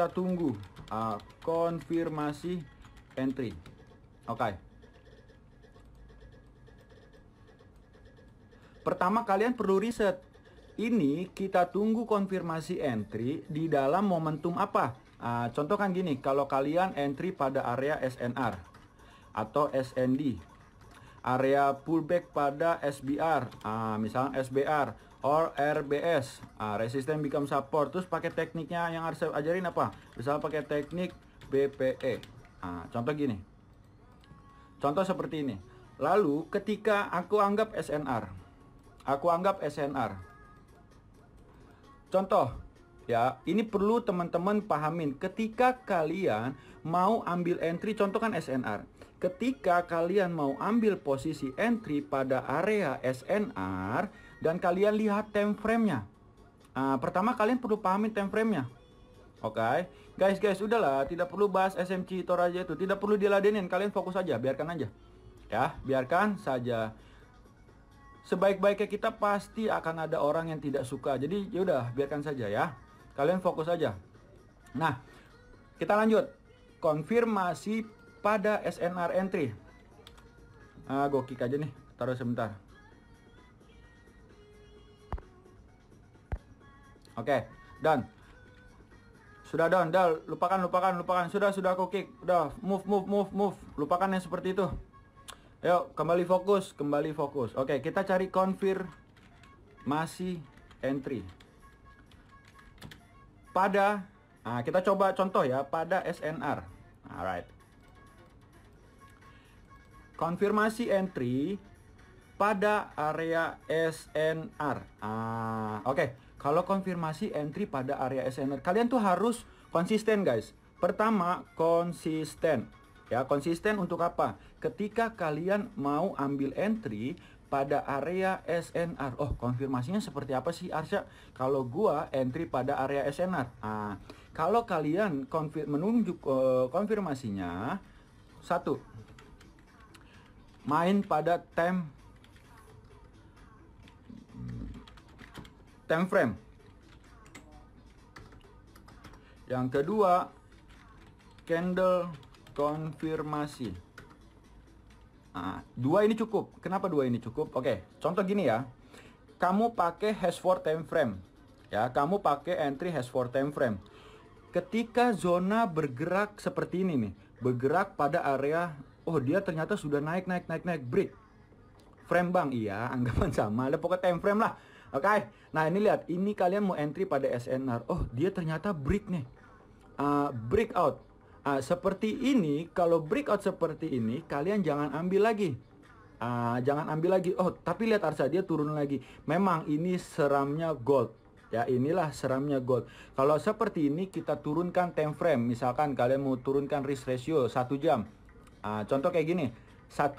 kita tunggu uh, konfirmasi entry oke okay. pertama kalian perlu riset ini kita tunggu konfirmasi entry di dalam momentum apa uh, kan gini kalau kalian entry pada area SNR atau SND area pullback pada SBR uh, ah, misalnya SBR or RBS nah, resisten become support terus pakai tekniknya yang harus saya ajarin apa misalnya pakai teknik BPE nah, contoh gini contoh seperti ini lalu ketika aku anggap SNR aku anggap SNR contoh ya ini perlu teman-teman pahamin ketika kalian mau ambil entry contoh kan SNR ketika kalian mau ambil posisi entry pada area SNR dan kalian lihat time frame-nya. Uh, pertama kalian perlu pahami time frame-nya. Oke, okay? guys guys udahlah, tidak perlu bahas SMC Toraja itu, tidak perlu diladenin, kalian fokus saja. biarkan aja. Ya, biarkan saja. Sebaik-baiknya kita pasti akan ada orang yang tidak suka. Jadi ya udah, biarkan saja ya. Kalian fokus saja. Nah, kita lanjut. Konfirmasi pada SNR entry. Ah, gokik aja nih. Taruh sebentar. Oke, okay, done. Sudah done, Dal. Lupakan, lupakan, lupakan. Sudah, sudah aku kick. Udah, move, move, move, move. Lupakan yang seperti itu. Ayo, kembali fokus, kembali fokus. Oke, okay, kita cari konfirmasi entry. Pada, nah kita coba contoh ya, pada SNR. Alright. Konfirmasi entry pada area SNR. Ah, oke. Okay kalau konfirmasi entry pada area SNR. Kalian tuh harus konsisten guys. Pertama, konsisten. Ya, konsisten untuk apa? Ketika kalian mau ambil entry pada area SNR. Oh, konfirmasinya seperti apa sih Arsya? Kalau gua entry pada area SNR. Nah, kalau kalian konfir menunjuk uh, konfirmasinya satu main pada time time frame. Yang kedua, candle konfirmasi. Nah, dua ini cukup. Kenapa dua ini cukup? Oke, contoh gini ya. Kamu pakai hash for time frame. Ya, kamu pakai entry hash for time frame. Ketika zona bergerak seperti ini nih, bergerak pada area oh dia ternyata sudah naik naik naik naik break. Frame bang iya, anggapan sama. Ada pokoknya time frame lah. Oke. Okay? Nah, ini lihat, ini kalian mau entry pada SNR. Oh, dia ternyata break nih. Uh, ah, breakout. Uh, ah, seperti ini, kalau breakout seperti ini, kalian jangan ambil lagi. Uh, jangan ambil lagi. Oh, tapi lihat Arsa dia turun lagi. Memang ini seramnya gold. Ya, inilah seramnya gold. Kalau seperti ini kita turunkan time frame. Misalkan kalian mau turunkan risk ratio 1 jam. Uh, contoh kayak gini. 1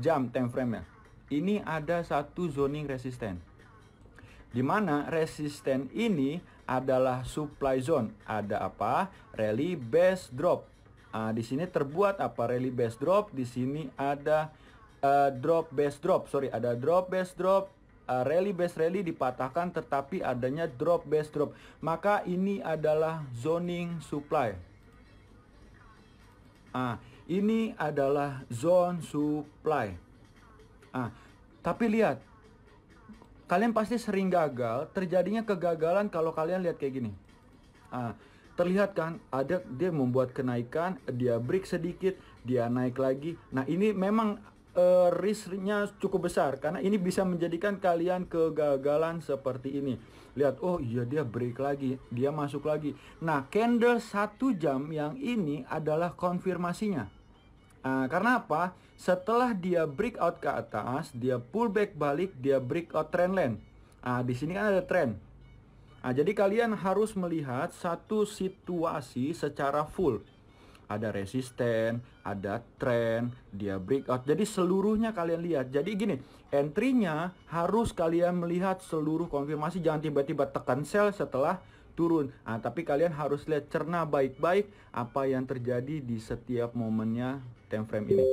jam time frame-nya. Ini ada satu zoning resisten di mana resisten ini adalah supply zone. Ada apa? Rally base drop. Nah, di sini terbuat apa? Rally base drop. Di sini ada uh, drop base drop. Sorry, ada drop base drop. Uh, rally base rally dipatahkan tetapi adanya drop base drop. Maka ini adalah zoning supply. Ah, ini adalah zone supply. Ah, tapi lihat Kalian pasti sering gagal, terjadinya kegagalan kalau kalian lihat kayak gini. Ah, terlihat kan ada dia membuat kenaikan, dia break sedikit, dia naik lagi. Nah, ini memang uh, risknya cukup besar karena ini bisa menjadikan kalian kegagalan seperti ini. Lihat, oh iya dia break lagi, dia masuk lagi. Nah, candle satu jam yang ini adalah konfirmasinya. Nah, karena apa? Setelah dia breakout ke atas, dia pullback balik, dia breakout trendline. Nah, di sini kan ada trend. Nah, jadi kalian harus melihat satu situasi secara full. Ada resisten, ada trend, dia breakout. Jadi seluruhnya kalian lihat. Jadi gini, entry-nya harus kalian melihat seluruh konfirmasi. Jangan tiba-tiba tekan sell setelah turun. Nah, tapi kalian harus lihat cerna baik-baik apa yang terjadi di setiap momennya time frame ini.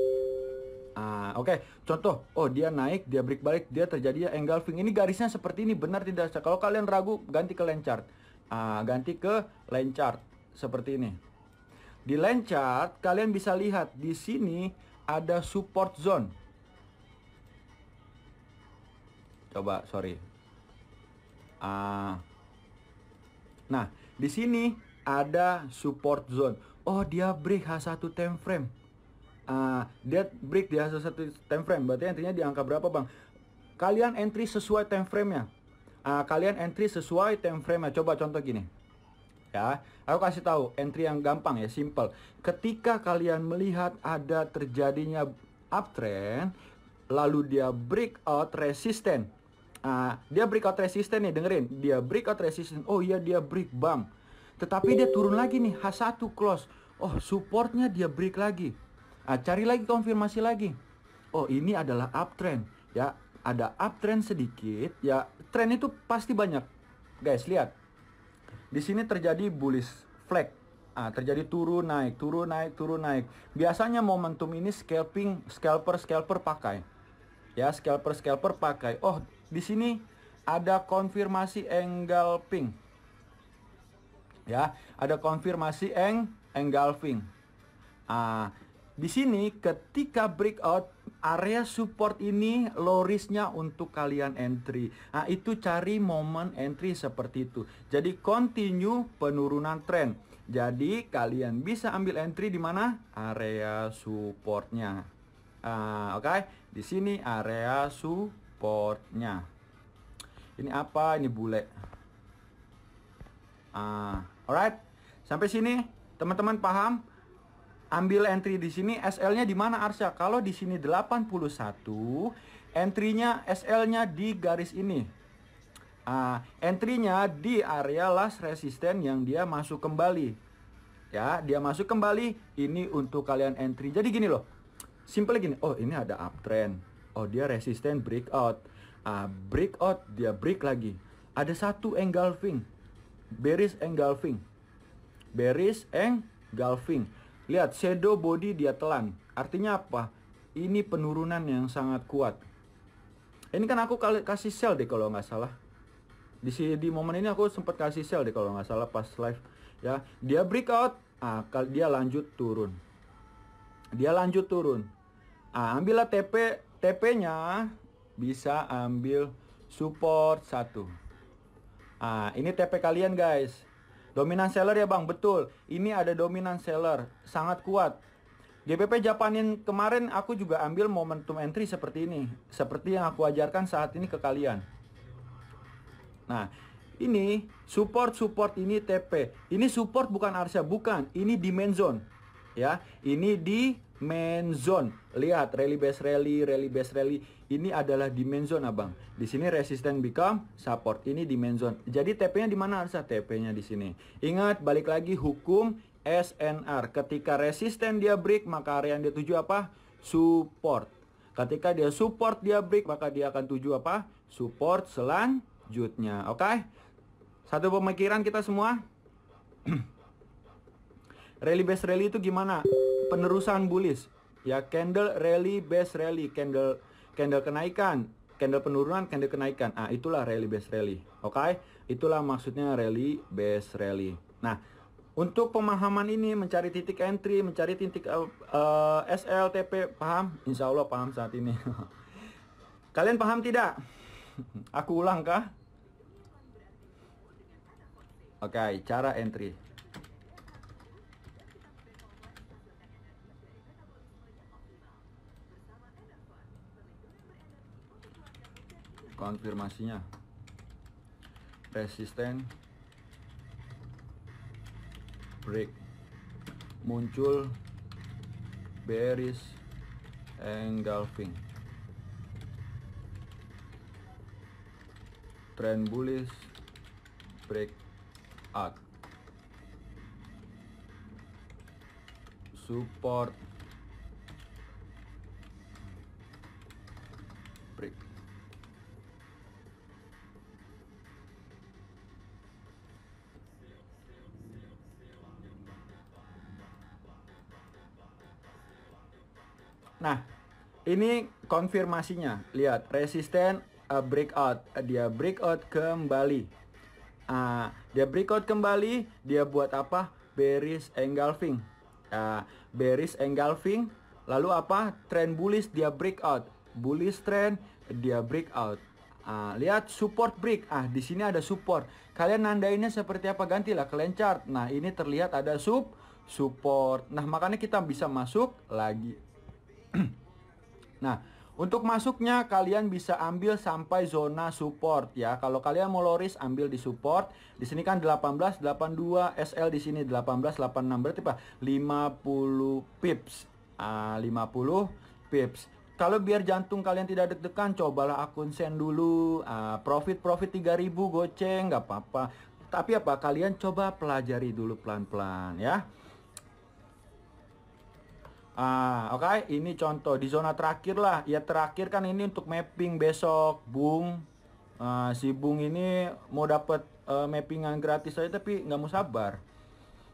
Ah, oke. Okay. Contoh, oh dia naik, dia break balik, dia terjadi engulfing. Ini garisnya seperti ini, benar tidak? Kalau kalian ragu, ganti ke line chart. Ah, ganti ke line chart seperti ini. Di line chart kalian bisa lihat di sini ada support zone. Coba, sorry. Ah, Nah, di sini ada support zone. Oh, dia break H1 time frame. Uh, dia break di H1 time frame. Berarti intinya di angka berapa, Bang? Kalian entry sesuai time frame-nya. Uh, kalian entry sesuai time frame-nya. Coba contoh gini. Ya, aku kasih tahu entry yang gampang ya, simple. Ketika kalian melihat ada terjadinya uptrend, lalu dia break breakout resisten Uh, dia breakout resisten nih dengerin dia breakout resisten oh iya dia break bump tetapi dia turun lagi nih H1 close oh supportnya dia break lagi uh, cari lagi konfirmasi lagi oh ini adalah uptrend ya ada uptrend sedikit ya trend itu pasti banyak guys lihat di sini terjadi bullish flag ah, terjadi turun naik, turun naik, turun naik. Biasanya momentum ini scalping, scalper scalper pakai. Ya, scalper scalper pakai. Oh, di sini ada konfirmasi engulfing. Ya, ada konfirmasi eng engulfing. Ah, di sini ketika breakout area support ini lorisnya untuk kalian entry. Nah, itu cari momen entry seperti itu. Jadi continue penurunan trend Jadi kalian bisa ambil entry di mana? Area supportnya. Uh, Oke, okay? di sini area support portnya ini apa ini bule ah alright sampai sini teman-teman paham ambil entry di sini SL-nya di mana Arsya? Kalau di sini 81, entry-nya SL-nya di garis ini. Uh, entry-nya di area last resistance yang dia masuk kembali. Ya, dia masuk kembali ini untuk kalian entry. Jadi gini loh. Simple gini. Oh, ini ada uptrend oh dia resisten breakout ah breakout dia break lagi ada satu engulfing bearish engulfing bearish engulfing lihat shadow body dia telan artinya apa ini penurunan yang sangat kuat ini kan aku kasih sell deh kalau nggak salah di sini di momen ini aku sempat kasih sell deh kalau nggak salah pas live ya dia breakout ah dia lanjut turun dia lanjut turun ah ambillah TP TP-nya bisa ambil support satu. Ah, ini TP kalian guys. Dominan seller ya bang, betul. Ini ada dominan seller, sangat kuat. GBP Japanin kemarin aku juga ambil momentum entry seperti ini. Seperti yang aku ajarkan saat ini ke kalian. Nah, ini support-support ini TP. Ini support bukan Arsya, bukan. Ini demand zone ya. Ini di main zone. Lihat rally base rally, rally base rally. Ini adalah di main zone, Abang. Di sini resisten become support. Ini di main zone. Jadi TP-nya di mana Arsa? TP-nya di sini. Ingat balik lagi hukum SNR. Ketika resisten dia break, maka area yang dia tuju apa? Support. Ketika dia support dia break, maka dia akan tuju apa? Support selanjutnya. Oke? Okay? Satu pemikiran kita semua. Rally base rally itu gimana? Penerusan bullish. Ya, candle rally base rally, candle candle kenaikan, candle penurunan, candle kenaikan. Ah, itulah rally base rally. Oke? Okay? Itulah maksudnya rally base rally. Nah, untuk pemahaman ini mencari titik entry, mencari titik uh, eh, uh, eh, SLTP, paham? Insya Allah paham saat ini. Kalian paham tidak? Aku ulang kah? Oke, okay, cara entry. konfirmasinya resisten break muncul bearish engulfing trend bullish break out support break Nah, ini konfirmasinya. Lihat, resisten uh, breakout. dia breakout kembali. Uh, dia breakout kembali, dia buat apa? Beris engulfing. Uh, bearish engulfing, lalu apa? Trend bullish dia breakout. Bullish trend dia breakout. Uh, ah, lihat support break. Ah, di sini ada support. Kalian nandainnya seperti apa? Gantilah kalian chart. Nah, ini terlihat ada sub support. Nah, makanya kita bisa masuk lagi Nah, untuk masuknya kalian bisa ambil sampai zona support ya. Kalau kalian mau loris ambil di support. Di sini kan 1882 dua SL di sini 1886 berarti apa? 50 pips. Ah, 50 pips. Kalau biar jantung kalian tidak deg-degan, cobalah akun sen dulu. Ah, profit profit 3000 goceng nggak apa-apa. Tapi apa kalian coba pelajari dulu pelan-pelan ya. Ah, oke, okay. ini contoh di zona terakhir lah. Ya terakhir kan ini untuk mapping besok, Bung. Ah, si Bung ini mau dapat uh, eh, mappingan gratis saja tapi nggak mau sabar.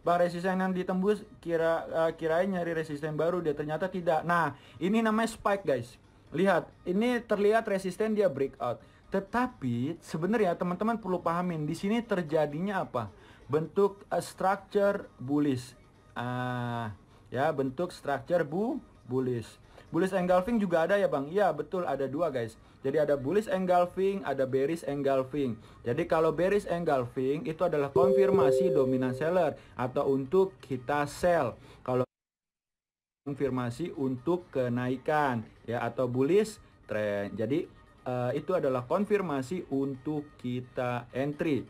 Bang resisten yang ditembus kira uh, kirain nyari resisten baru dia ternyata tidak. Nah, ini namanya spike, guys. Lihat, ini terlihat resisten dia breakout. Tetapi sebenarnya teman-teman perlu pahamin di sini terjadinya apa? Bentuk uh, structure bullish. Ah, uh, ya bentuk structure bu bullish. Bullish engulfing juga ada ya Bang? Iya betul ada dua guys. Jadi ada bullish engulfing, ada bearish engulfing. Jadi kalau bearish engulfing itu adalah konfirmasi dominan seller atau untuk kita sell. Kalau konfirmasi untuk kenaikan ya atau bullish trend. Jadi uh, itu adalah konfirmasi untuk kita entry.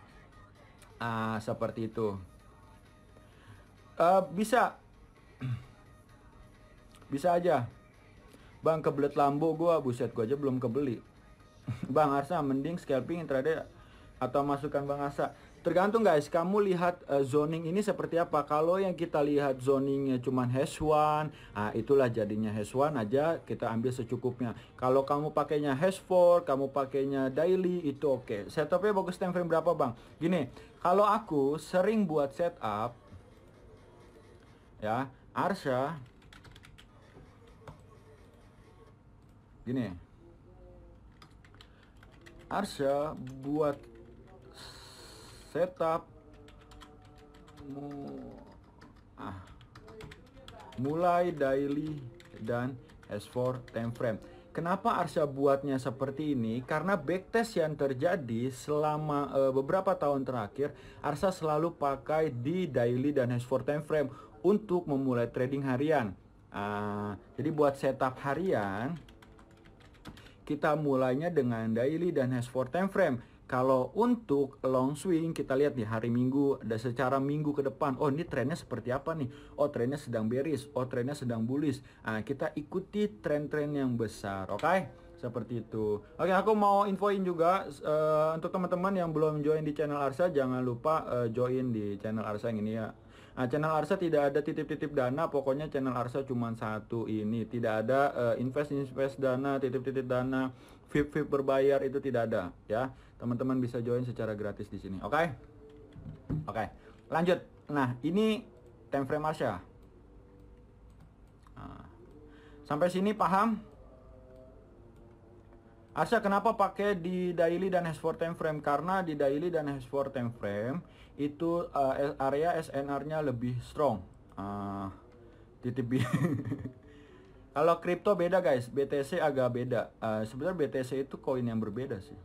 Uh, seperti itu. Uh, bisa bisa aja. Bang kebelet lambo gua, buset gua aja belum kebeli. bang Arsa mending scalping intraday atau masukkan Bang Arsa. Tergantung guys, kamu lihat uh, zoning ini seperti apa. Kalau yang kita lihat zoningnya cuman hash one, nah itulah jadinya hash one aja kita ambil secukupnya. Kalau kamu pakainya hash four, kamu pakainya daily itu oke. Okay. Setupnya bagus time frame berapa bang? Gini, kalau aku sering buat setup, ya arsa gini Arsha buat setup ah mulai daily dan S4 time frame Kenapa Arsha buatnya seperti ini? Karena backtest yang terjadi selama uh, beberapa tahun terakhir, Arsha selalu pakai di daily dan S 4 time frame untuk memulai trading harian. Uh, jadi buat setup harian, kita mulainya dengan daily dan has for time frame. Kalau untuk long swing kita lihat nih hari Minggu ada secara minggu ke depan. Oh ini trennya seperti apa nih? Oh trennya sedang bearish, oh trennya sedang bullish. Nah, kita ikuti tren-tren yang besar, oke? Okay? Seperti itu. Oke, okay, aku mau infoin juga uh, untuk teman-teman yang belum join di channel Arsa jangan lupa uh, join di channel Arsa yang ini ya. Nah, channel Arsa tidak ada titip-titip dana, pokoknya channel Arsa cuma satu ini. Tidak ada eh, invest invest-invest dana, titip-titip dana, VIP-VIP berbayar itu tidak ada, ya. Teman-teman bisa join secara gratis di sini. Oke? Okay? Oke. Okay. Lanjut. Nah, ini time frame Arsa. Nah, sampai sini paham? Asya, kenapa pakai di daily dan h for time frame? Karena di daily dan h for time frame itu uh, area SNR-nya lebih strong. Uh, titip Kalau crypto beda guys, BTC agak beda. Uh, Sebenarnya BTC itu koin yang berbeda sih.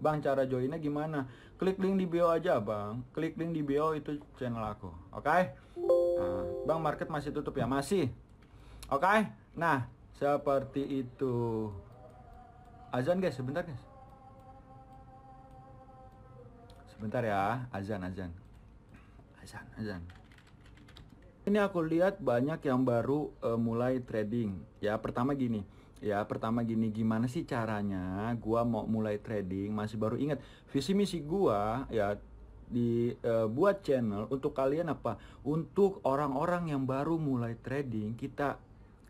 Bang, cara joinnya gimana? Klik link di bio aja, Bang. Klik link di bio itu channel aku. Oke? Okay? Uh, bang, market masih tutup ya? Masih. Oke? Okay? Nah, seperti itu azan guys sebentar guys sebentar ya azan azan azan azan ini aku lihat banyak yang baru uh, mulai trading ya pertama gini ya pertama gini gimana sih caranya gua mau mulai trading masih baru ingat visi misi gua ya dibuat eh, uh, channel untuk kalian apa untuk orang-orang yang baru mulai trading kita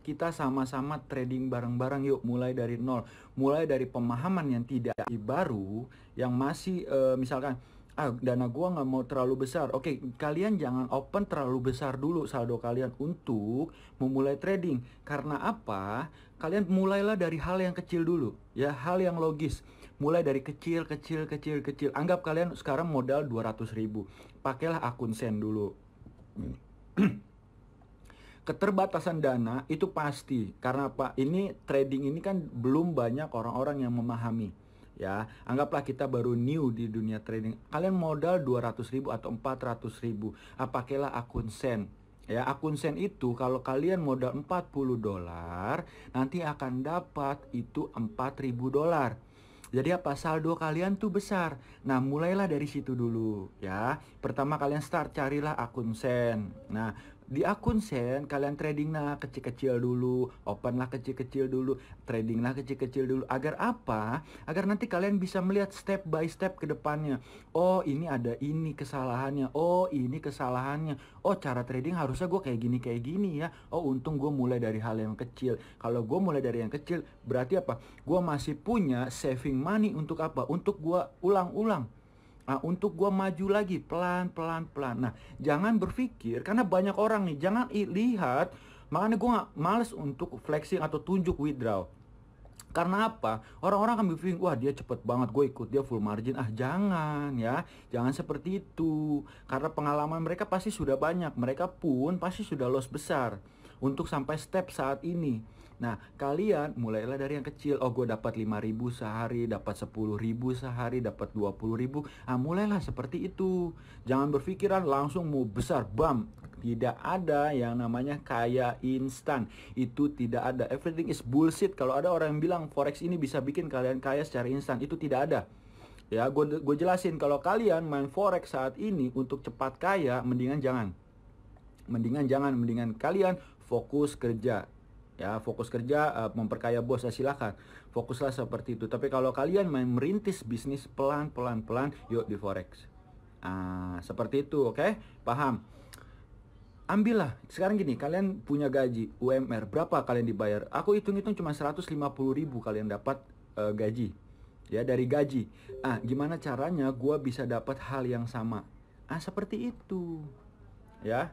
kita sama-sama trading bareng-bareng yuk mulai dari nol mulai dari pemahaman yang tidak baru yang masih uh, misalkan ah dana gua nggak mau terlalu besar oke okay, kalian jangan open terlalu besar dulu saldo kalian untuk memulai trading karena apa kalian mulailah dari hal yang kecil dulu ya hal yang logis mulai dari kecil kecil kecil kecil anggap kalian sekarang modal 200.000 ribu pakailah akun sen dulu keterbatasan dana itu pasti karena apa ini trading ini kan belum banyak orang-orang yang memahami ya anggaplah kita baru new di dunia trading kalian modal 200 ribu atau 400 ribu akun sen ya akun sen itu kalau kalian modal 40 dolar nanti akan dapat itu 4000 dolar jadi apa saldo kalian tuh besar. Nah, mulailah dari situ dulu ya. Pertama kalian start carilah akun sen. Nah, di akun sen kalian trading nah kecil-kecil dulu open lah kecil-kecil dulu trading lah kecil-kecil dulu agar apa agar nanti kalian bisa melihat step by step ke depannya oh ini ada ini kesalahannya oh ini kesalahannya oh cara trading harusnya gue kayak gini kayak gini ya oh untung gue mulai dari hal yang kecil kalau gue mulai dari yang kecil berarti apa gue masih punya saving money untuk apa untuk gue ulang-ulang Nah, untuk gue maju lagi pelan pelan pelan. Nah jangan berpikir karena banyak orang nih jangan lihat makanya gue nggak males untuk flexing atau tunjuk withdraw. Karena apa? Orang-orang akan berpikir, wah dia cepet banget, gue ikut dia full margin. Ah jangan ya, jangan seperti itu. Karena pengalaman mereka pasti sudah banyak, mereka pun pasti sudah loss besar untuk sampai step saat ini. Nah, kalian mulailah dari yang kecil. Oh, gue dapat 5000 sehari, dapat 10000 sehari, dapat 20000. Ah, mulailah seperti itu. Jangan berpikiran langsung mau besar, bam. Tidak ada yang namanya kaya instan. Itu tidak ada. Everything is bullshit. Kalau ada orang yang bilang forex ini bisa bikin kalian kaya secara instan, itu tidak ada. Ya, gue gue jelasin kalau kalian main forex saat ini untuk cepat kaya, mendingan jangan. Mendingan jangan, mendingan kalian fokus kerja ya fokus kerja eh, memperkaya bos ya silakan fokuslah seperti itu tapi kalau kalian main merintis bisnis pelan pelan pelan yuk di forex uh, seperti itu oke okay? paham ambillah sekarang gini kalian punya gaji UMR berapa kalian dibayar aku hitung-hitung cuma 150 ribu kalian dapat uh, gaji ya dari gaji ah gimana caranya gua bisa dapat hal yang sama ah seperti itu ya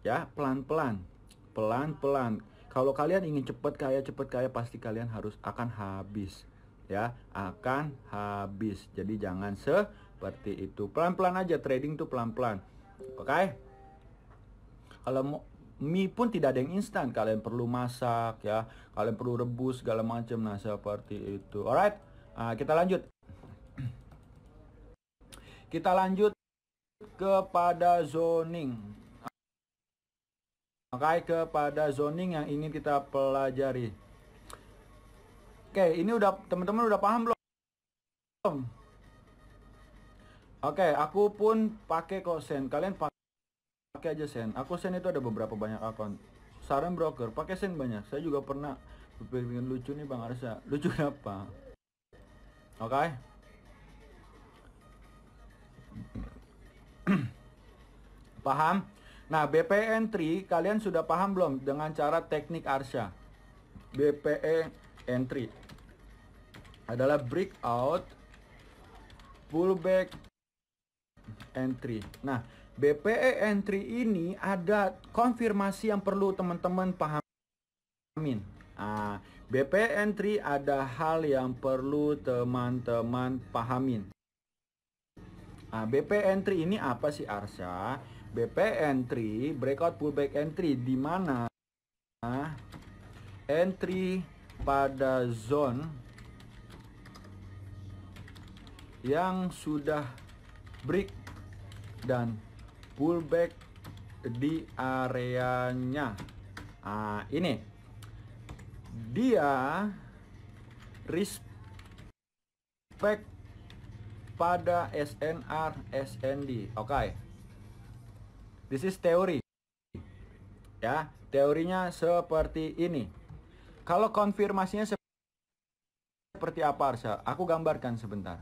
ya pelan-pelan pelan-pelan kalau kalian ingin cepat kaya, cepat kaya pasti kalian harus akan habis ya, akan habis. Jadi jangan seperti itu. Pelan-pelan aja trading tuh pelan-pelan. Oke. Okay? Kalau mau mie pun tidak ada yang instan kalian perlu masak ya kalian perlu rebus segala macam nah seperti itu alright nah, kita lanjut kita lanjut kepada zoning Makai kepada zoning yang ingin kita pelajari. Oke, ini udah teman-teman udah paham belum? Oke, aku pun pakai kosen. Kalian pakai aja sen. Aku sen itu ada beberapa banyak akun. Saran broker, pakai sen banyak. Saya juga pernah berpikir lucu nih Bang Arsa. Lucu apa? Oke. Paham? Nah, BPN3 kalian sudah paham belum dengan cara teknik Arsya? BPE entry adalah breakout, pullback, entry. Nah, BPE entry ini ada konfirmasi yang perlu teman-teman pahamin. Nah, BPE entry ada hal yang perlu teman-teman pahamin. Nah, BP entry ini apa sih Arsya? BP entry, breakout pullback entry di mana entry pada zone yang sudah break dan pullback di areanya. Nah, ini dia respect pada SNR SND. Oke. Okay. This is teori. Ya, teorinya seperti ini. Kalau konfirmasinya seperti apa, Arsya? Aku gambarkan sebentar.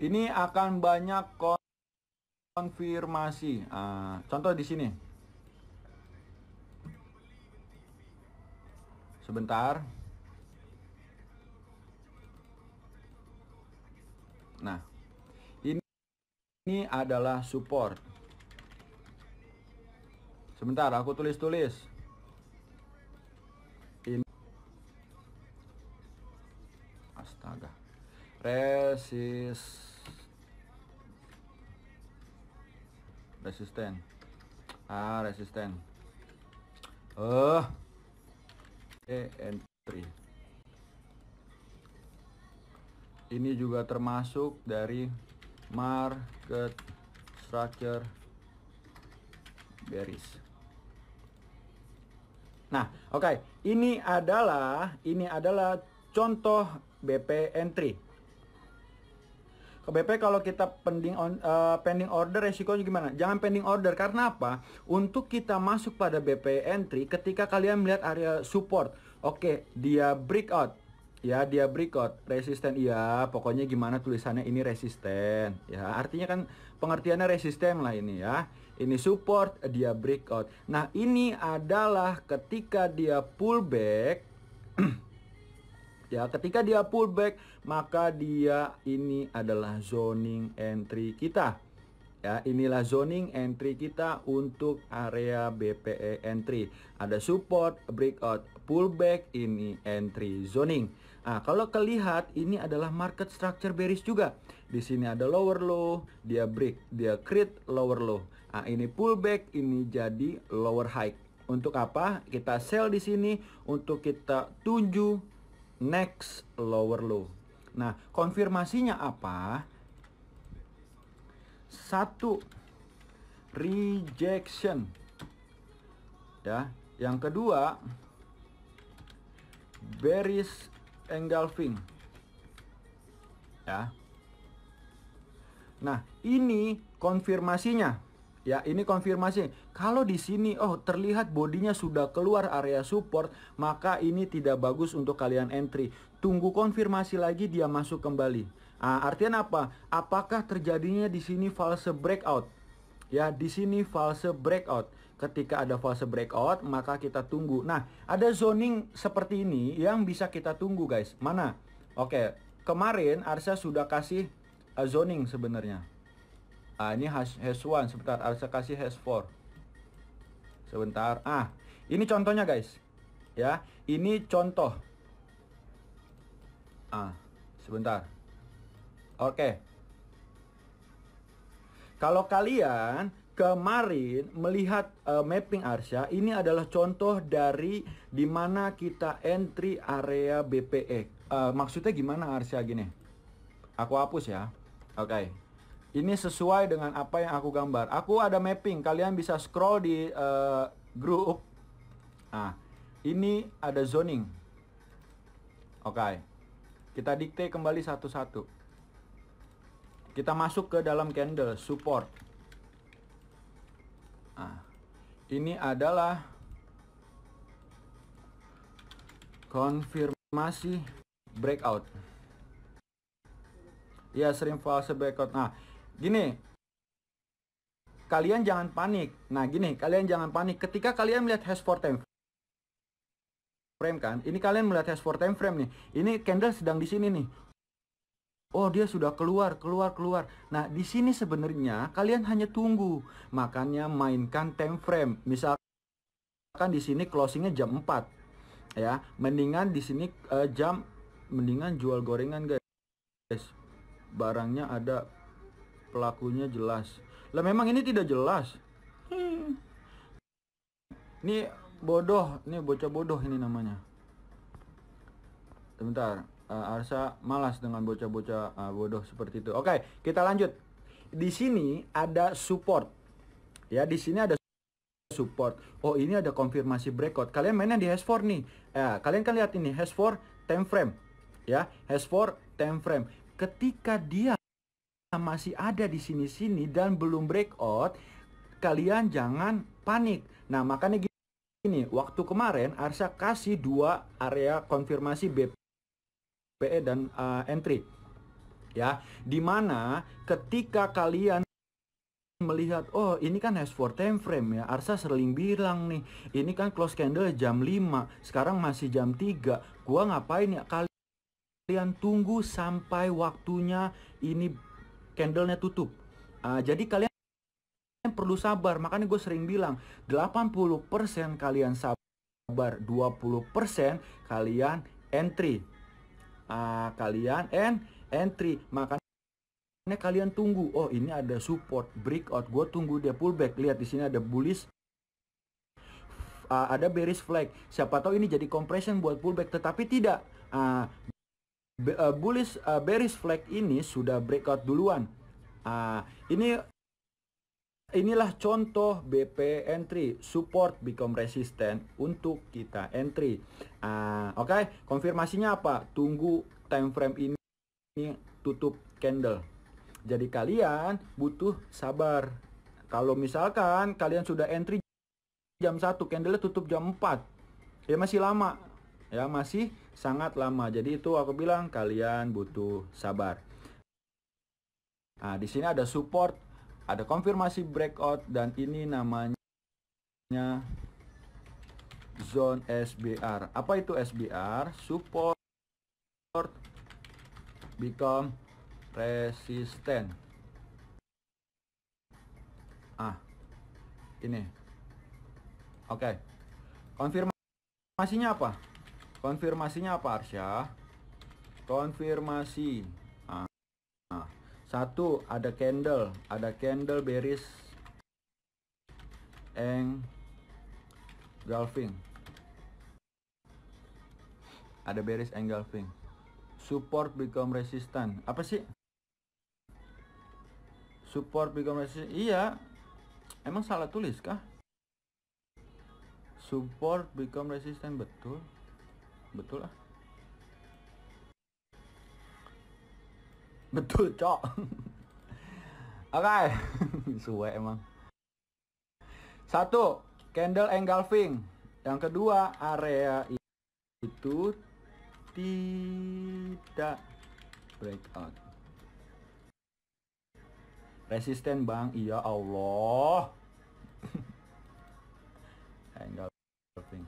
Ini akan banyak konfirmasi. Uh, contoh di sini. Sebentar. Nah, ini, ini adalah support. Sebentar, aku tulis-tulis. Astaga. Resist resisten ah resisten eh uh. E, entry ini juga termasuk dari market structure bearish Nah, oke, okay. ini adalah ini adalah contoh BP entry. Ke BP kalau kita pending on, uh, pending order resikonya gimana? Jangan pending order karena apa? Untuk kita masuk pada BP entry ketika kalian melihat area support, oke, okay, dia breakout. Ya, dia breakout, resisten iya, pokoknya gimana tulisannya ini resisten. Ya, artinya kan pengertiannya resisten lah ini ya ini support, dia breakout. Nah, ini adalah ketika dia pullback ya, ketika dia pullback maka dia ini adalah zoning entry kita. Ya, inilah zoning entry kita untuk area BPE entry. Ada support, breakout, pullback, ini entry zoning. Nah, kalau kelihat ini adalah market structure bearish juga. Di sini ada lower low, dia break, dia create lower low. Nah, ini pullback, ini jadi lower high. Untuk apa? Kita sell di sini untuk kita tuju next lower low. Nah, konfirmasinya apa? Satu rejection. Ya, yang kedua bearish engulfing. Ya. Nah, ini konfirmasinya Ya, ini konfirmasi. Kalau di sini oh terlihat bodinya sudah keluar area support, maka ini tidak bagus untuk kalian entry. Tunggu konfirmasi lagi dia masuk kembali. Nah, artinya apa? Apakah terjadinya di sini false breakout? Ya, di sini false breakout. Ketika ada false breakout, maka kita tunggu. Nah, ada zoning seperti ini yang bisa kita tunggu, guys. Mana? Oke, kemarin Arsa sudah kasih eh, zoning sebenarnya ah, ini has hash one sebentar Saya kasih has four sebentar ah ini contohnya guys ya ini contoh ah sebentar oke okay. kalau kalian kemarin melihat uh, mapping Arsya ini adalah contoh dari dimana kita entry area BPE uh, eh, maksudnya gimana Arsya gini aku hapus ya oke okay. Ini sesuai dengan apa yang aku gambar. Aku ada mapping. Kalian bisa scroll di uh, grup. Nah, ini ada zoning. Oke. Okay. Kita dikte kembali satu-satu. Kita masuk ke dalam candle support. Nah, ini adalah konfirmasi breakout. Ya, sering false breakout. Nah, Gini, kalian jangan panik. Nah, gini, kalian jangan panik. Ketika kalian melihat hash for time frame kan, ini kalian melihat hash for time frame nih. Ini candle sedang di sini nih. Oh, dia sudah keluar, keluar, keluar. Nah, di sini sebenarnya kalian hanya tunggu. Makanya mainkan time frame. Misalkan di sini closingnya jam 4. Ya, mendingan di sini uh, jam mendingan jual gorengan, guys. Barangnya ada pelakunya jelas. Lah memang ini tidak jelas. Hmm. Ini bodoh, ini bocah bodoh ini namanya. Sebentar, uh, Arsa malas dengan bocah-bocah uh, bodoh seperti itu. Oke, okay, kita lanjut. Di sini ada support. Ya, di sini ada support. Oh, ini ada konfirmasi breakout. Kalian mainnya di hash 4 nih. Eh, kalian kan lihat ini hash 4 time frame. Ya, hash 4 time frame. Ketika dia masih ada di sini-sini dan belum breakout, kalian jangan panik. Nah, makanya gini, waktu kemarin Arsa kasih dua area konfirmasi BPE dan uh, entry. Ya, dimana ketika kalian melihat, oh ini kan has for time frame ya, Arsa sering bilang nih, ini kan close candle jam 5, sekarang masih jam 3, gua ngapain ya kalian tunggu sampai waktunya ini candlenya tutup. Uh, jadi kalian perlu sabar. Makanya gue sering bilang 80% kalian sabar, 20% kalian entry. Uh, kalian and entry. Makanya kalian tunggu. Oh, ini ada support breakout. Gue tunggu dia pullback. Lihat di sini ada bullish Uh, ada bearish flag. Siapa tahu ini jadi compression buat pullback, tetapi tidak. Uh, be, uh, bullish uh, bearish flag ini sudah breakout duluan. Uh, ini inilah contoh BP entry support become resistant untuk kita entry. Uh, Oke, okay? konfirmasinya apa? Tunggu time frame ini, ini tutup candle. Jadi kalian butuh sabar. Kalau misalkan kalian sudah entry jam 1, candle tutup jam 4. Ya masih lama ya masih sangat lama. Jadi itu aku bilang kalian butuh sabar. Nah, di sini ada support, ada konfirmasi breakout dan ini namanya zone SBR. Apa itu SBR? Support become resistant. Ah, ini. Oke. Okay. Konfirmasinya apa? Konfirmasinya apa Arsya? Konfirmasi. Nah, Satu ada candle, ada candle beris eng golfing. Ada beris Golfing, Support become resistant. Apa sih? Support become resistant. Iya. Emang salah tulis kah? Support become resistant betul betul lah betul cok oke okay. suwe emang satu candle engulfing yang kedua area itu tidak breakout resisten bang iya Allah engulfing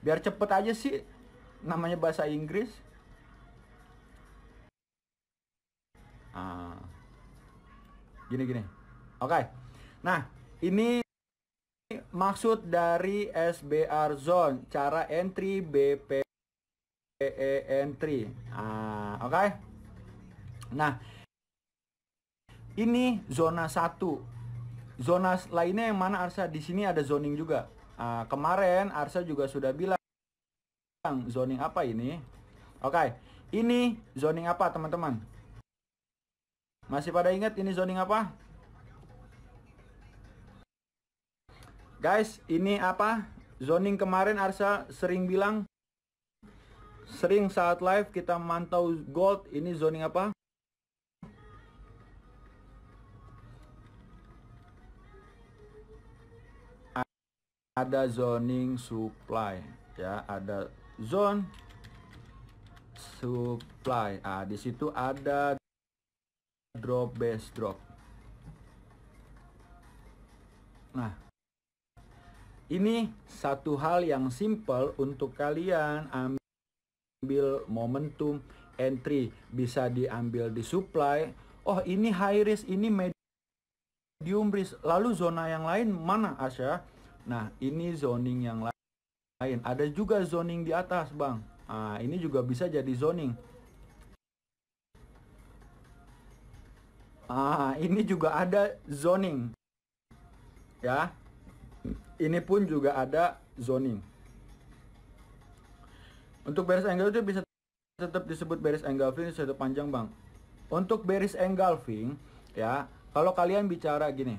biar cepet aja sih namanya bahasa Inggris gini ah. gini gini oke okay. nah ini maksud dari SBR zone cara entry BP entry ah, oke okay. nah ini zona satu, zona lainnya yang mana Arsa di sini ada zoning juga. Uh, kemarin Arsa juga sudah bilang yang zoning apa ini? Oke, okay. ini zoning apa teman-teman? Masih pada ingat ini zoning apa? Guys, ini apa? Zoning kemarin Arsa sering bilang Sering saat live kita mantau gold Ini zoning apa? Ada zoning supply Ya, ada zone supply. Ah, di situ ada drop base drop. Nah, ini satu hal yang simple untuk kalian ambil momentum entry bisa diambil di supply. Oh, ini high risk, ini medium risk. Lalu zona yang lain mana, Asya? Nah, ini zoning yang lain lain. Ada juga zoning di atas, Bang. Nah, ini juga bisa jadi zoning. Ah, ini juga ada zoning. Ya. Ini pun juga ada zoning. Untuk baris angle itu bisa tetap disebut baris engulfing sudut panjang, Bang. Untuk baris engulfing, ya, kalau kalian bicara gini.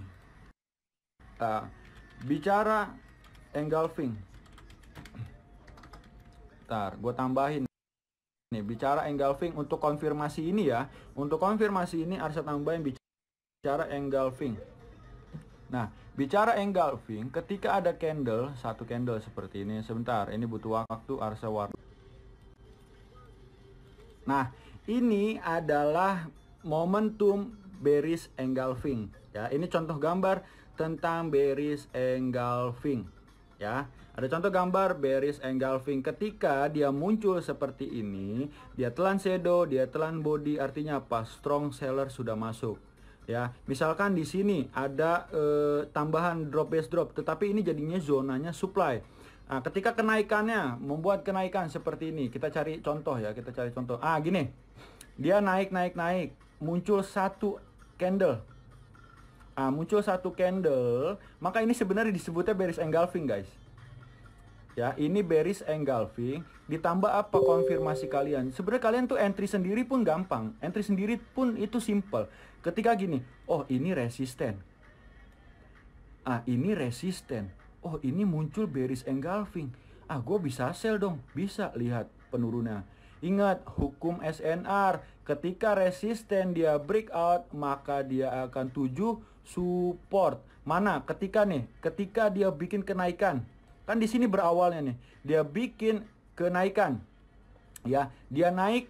Uh, bicara engulfing Bentar, gue tambahin nih. Bicara engulfing untuk konfirmasi ini ya. Untuk konfirmasi ini arsa tambahin bicara engulfing. Nah, bicara engulfing, ketika ada candle, satu candle seperti ini. Sebentar, ini butuh waktu arsa warna. Nah, ini adalah momentum bearish engulfing. Ya, ini contoh gambar tentang bearish engulfing ya. Ada contoh gambar Beris engulfing ketika dia muncul seperti ini, dia telan shadow, dia telan body, artinya apa? Strong seller sudah masuk. Ya, misalkan di sini ada eh, tambahan drop base drop, tetapi ini jadinya zonanya supply. Nah, ketika kenaikannya membuat kenaikan seperti ini, kita cari contoh ya, kita cari contoh. Ah, gini. Dia naik naik naik, muncul satu candle nah muncul satu candle, maka ini sebenarnya disebutnya bearish engulfing, guys. Ya, ini bearish engulfing ditambah apa konfirmasi kalian. Sebenarnya kalian tuh entry sendiri pun gampang. Entry sendiri pun itu simple. Ketika gini, oh ini resisten. Ah, ini resisten. Oh, ini muncul bearish engulfing. Ah, gue bisa sell dong. Bisa, lihat penurunnya Ingat hukum SNR, ketika resisten dia breakout maka dia akan tujuh support. Mana ketika nih? Ketika dia bikin kenaikan. Kan di sini berawalnya nih. Dia bikin kenaikan. Ya, dia naik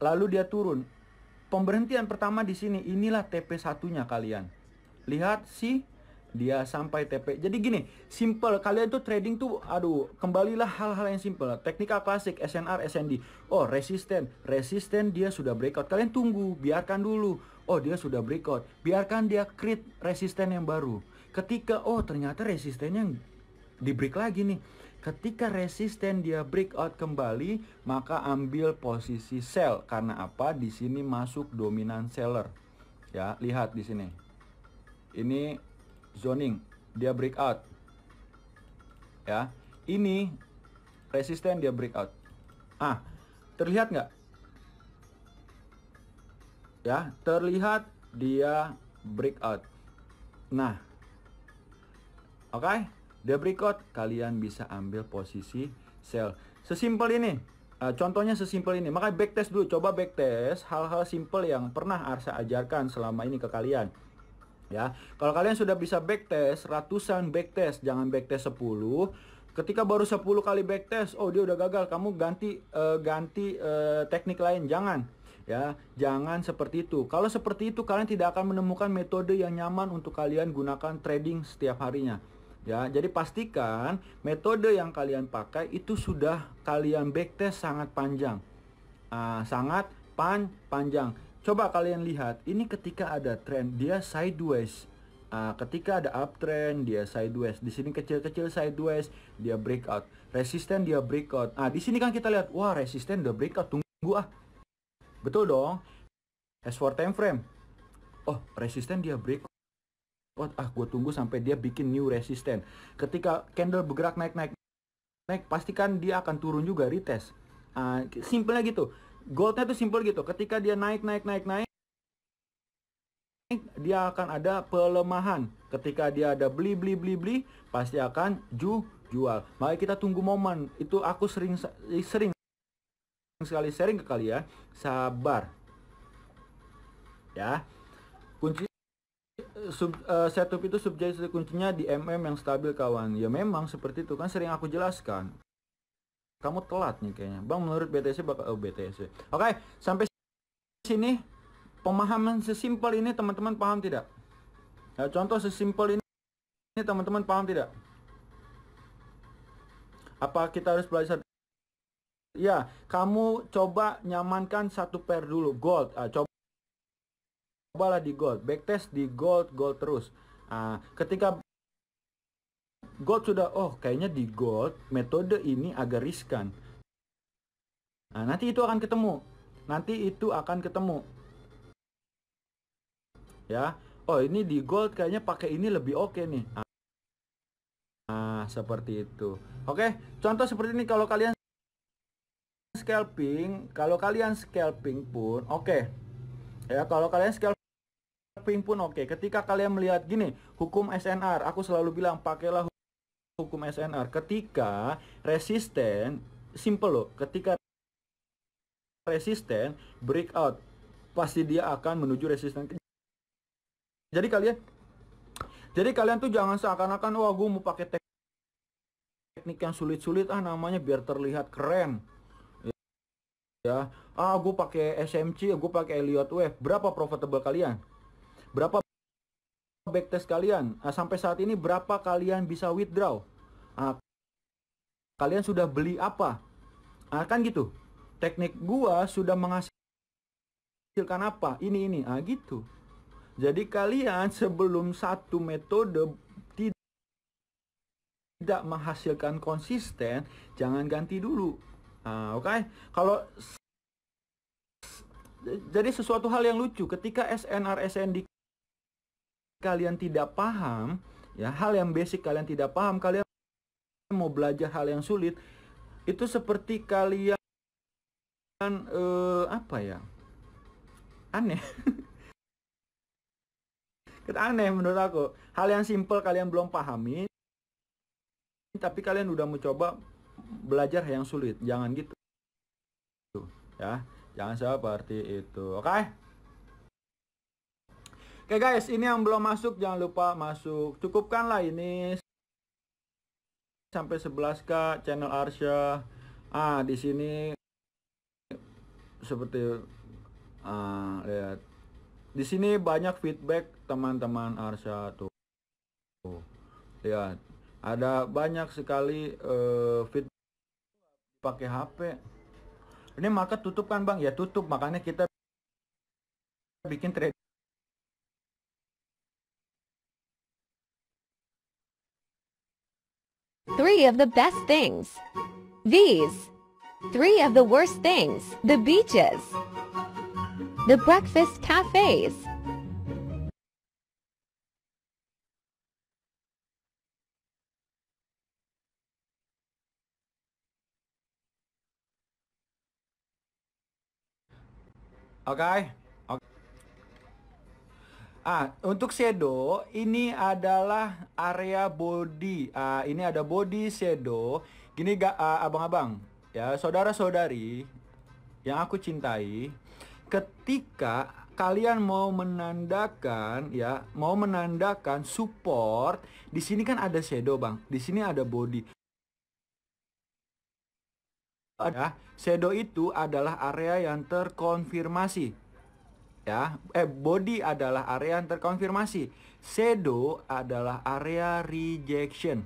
lalu dia turun. Pemberhentian pertama di sini inilah tp satunya kalian. Lihat si dia sampai TP. Jadi gini, simple. Kalian tuh trading tuh, aduh, kembalilah hal-hal yang simple. Teknikal klasik, SNR, SND. Oh, resisten. Resisten dia sudah breakout. Kalian tunggu, biarkan dulu. Oh, dia sudah breakout. Biarkan dia create resisten yang baru. Ketika, oh ternyata resisten yang di break lagi nih. Ketika resisten dia breakout kembali, maka ambil posisi sell. Karena apa? Di sini masuk dominan seller. Ya, lihat di sini. Ini zoning, dia breakout. Ya, ini resisten dia breakout. Ah, terlihat nggak? Ya, terlihat dia breakout. Nah, oke, okay? dia breakout. Kalian bisa ambil posisi sell. Sesimpel ini. Uh, contohnya sesimpel ini. Makanya backtest dulu. Coba backtest hal-hal simple yang pernah Arsa ajarkan selama ini ke kalian ya. Kalau kalian sudah bisa backtest ratusan backtest, jangan backtest 10. Ketika baru 10 kali backtest, oh dia udah gagal, kamu ganti uh, ganti uh, teknik lain, jangan ya. Jangan seperti itu. Kalau seperti itu kalian tidak akan menemukan metode yang nyaman untuk kalian gunakan trading setiap harinya. Ya, jadi pastikan metode yang kalian pakai itu sudah kalian backtest sangat panjang. Uh, sangat pan panjang Coba kalian lihat, ini ketika ada trend dia sideways. Uh, ketika ada uptrend dia sideways. Di sini kecil-kecil sideways, dia breakout. Resisten dia breakout. Ah, di sini kan kita lihat, wah resisten udah breakout. Tunggu ah. Betul dong. S4 time frame. Oh, resisten dia breakout. Ah, gue tunggu sampai dia bikin new resisten. Ketika candle bergerak naik-naik naik, pastikan dia akan turun juga retest. Uh, simpelnya gitu goldnya itu simpel gitu ketika dia naik naik naik naik dia akan ada pelemahan ketika dia ada beli beli beli beli pasti akan ju jual Mari kita tunggu momen itu aku sering sering sekali sering ke kalian sabar ya kunci eh, sub, uh, setup itu subjek kuncinya di mm yang stabil kawan ya memang seperti itu kan sering aku jelaskan kamu telat nih kayaknya. Bang menurut BTC bakal oh, BTC. Oke, okay, sampai sini pemahaman sesimpel ini teman-teman paham tidak? Ya, contoh sesimpel ini ini teman-teman paham tidak? Apa kita harus belajar? Ya, kamu coba nyamankan satu pair dulu gold. Ah, coba cobalah di gold, backtest di gold, gold terus. Ah, ketika Gold sudah, oh kayaknya di gold metode ini agak riskan. Nah, nanti itu akan ketemu. Nanti itu akan ketemu. Ya. Oh, ini di gold kayaknya pakai ini lebih oke okay nih. Nah, seperti itu. Oke, contoh seperti ini kalau kalian scalping, kalau kalian scalping pun oke. Okay. Ya, kalau kalian scalping pun oke. Okay. Ketika kalian melihat gini, hukum SNR, aku selalu bilang pakailah hukum SNR ketika resisten simple loh ketika resisten breakout pasti dia akan menuju resisten jadi kalian jadi kalian tuh jangan seakan-akan wah gue mau pakai teknik yang sulit-sulit ah namanya biar terlihat keren ya ah gue pakai SMC gue pakai Elliot Wave berapa profitable kalian berapa backtest kalian. Nah, sampai saat ini berapa kalian bisa withdraw? Nah, kalian sudah beli apa? Nah, kan gitu. Teknik gua sudah menghasilkan apa? Ini ini. Ah gitu. Jadi kalian sebelum satu metode tidak menghasilkan konsisten, jangan ganti dulu. Nah, oke. Okay? Kalau jadi sesuatu hal yang lucu ketika SNRSN di kalian tidak paham, ya hal yang basic kalian tidak paham, kalian mau belajar hal yang sulit, itu seperti kalian eh, apa ya? Aneh. aneh menurut aku. Hal yang simple kalian belum pahami, tapi kalian udah mencoba belajar yang sulit. Jangan gitu. Ya, jangan seperti itu. Oke? Okay? Oke guys, ini yang belum masuk jangan lupa masuk. Cukupkanlah ini sampai 11k channel Arsya. Ah, di sini seperti ah lihat. Di sini banyak feedback teman-teman Arsya tuh. tuh. Lihat, ada banyak sekali uh, feedback pakai HP. Ini maka tutup Bang? Ya tutup, makanya kita bikin trade Three of the best things. These. Three of the worst things. The beaches. The breakfast cafes. Okay. Ah, untuk shadow ini adalah area body. Ah, ini ada body shadow. Gini gak ah, abang-abang, ya saudara-saudari yang aku cintai, ketika kalian mau menandakan ya, mau menandakan support, di sini kan ada shadow, Bang. Di sini ada body. Ada shadow itu adalah area yang terkonfirmasi ya. Eh, body adalah area yang terkonfirmasi. Shadow adalah area rejection.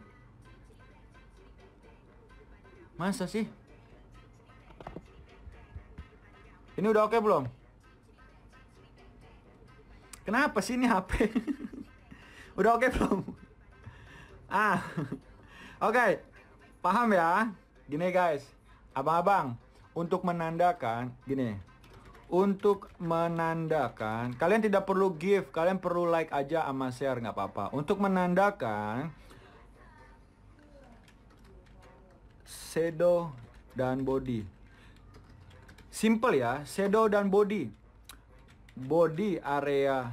Masa sih? Ini udah oke belum? Kenapa sih ini HP? udah oke belum? ah. oke. Okay. Paham ya? Gini guys. Abang-abang, untuk menandakan gini untuk menandakan kalian tidak perlu give kalian perlu like aja sama share nggak apa-apa untuk menandakan shadow dan body simple ya shadow dan body body area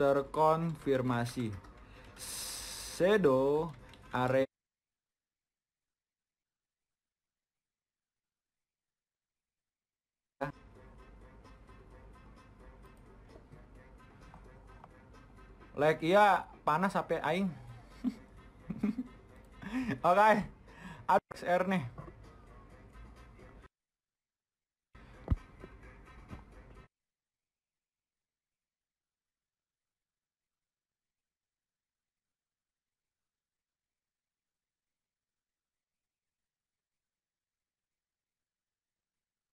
terkonfirmasi shadow area Like iya panas sampai aing. Oke. Okay. XR nih.